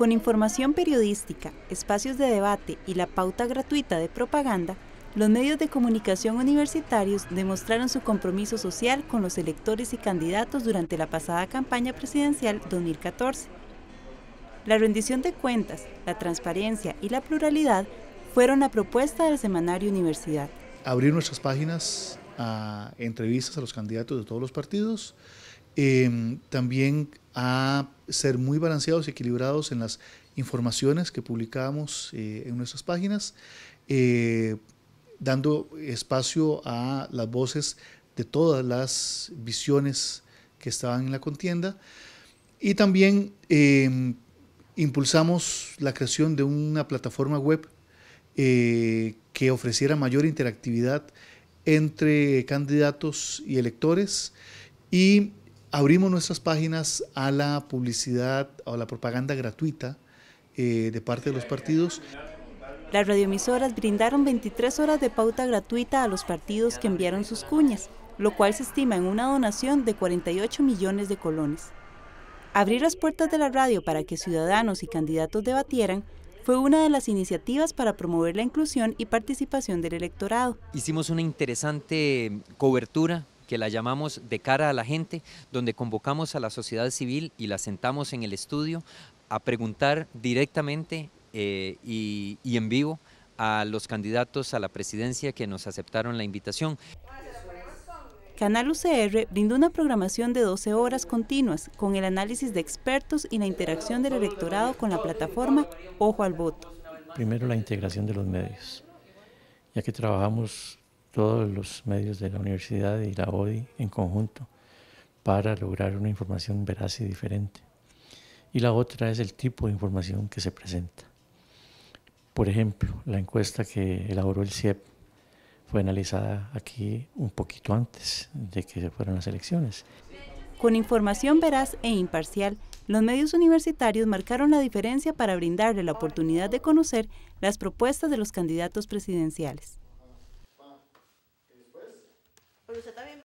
Con información periodística, espacios de debate y la pauta gratuita de propaganda, los medios de comunicación universitarios demostraron su compromiso social con los electores y candidatos durante la pasada campaña presidencial 2014. La rendición de cuentas, la transparencia y la pluralidad fueron la propuesta del semanario Universidad. Abrir nuestras páginas a entrevistas a los candidatos de todos los partidos Em, también a ser muy balanceados y equilibrados en las informaciones que publicábamos eh, en nuestras páginas, eh, dando espacio a las voces de todas las visiones que estaban en la contienda. Y también em, impulsamos la creación de una plataforma web eh, que ofreciera mayor interactividad entre candidatos y electores y abrimos nuestras páginas a la publicidad o a la propaganda gratuita eh, de parte de los partidos. Las radioemisoras brindaron 23 horas de pauta gratuita a los partidos que enviaron sus cuñas, lo cual se estima en una donación de 48 millones de colones. Abrir las puertas de la radio para que ciudadanos y candidatos debatieran fue una de las iniciativas para promover la inclusión y participación del electorado. Hicimos una interesante cobertura que la llamamos De cara a la gente, donde convocamos a la sociedad civil y la sentamos en el estudio a preguntar directamente eh, y, en vivo a los candidatos a la presidencia que nos aceptaron la invitación. Canal UCR brindó una programación de 12 horas continuas con el análisis de expertos y la interacción del electorado con la plataforma Ojo al Voto. Primero la integración de los medios, ya que trabajamos todos los medios de la universidad y la ODI en conjunto para lograr una información veraz y diferente. Y la otra es el tipo de información que se presenta. Por ejemplo, la encuesta que elaboró el CIEP fue analizada aquí un poquito antes de que se fueran las elecciones. Con información veraz e imparcial, los medios universitarios marcaron la diferencia para brindarle la oportunidad de conocer las propuestas de los candidatos presidenciales.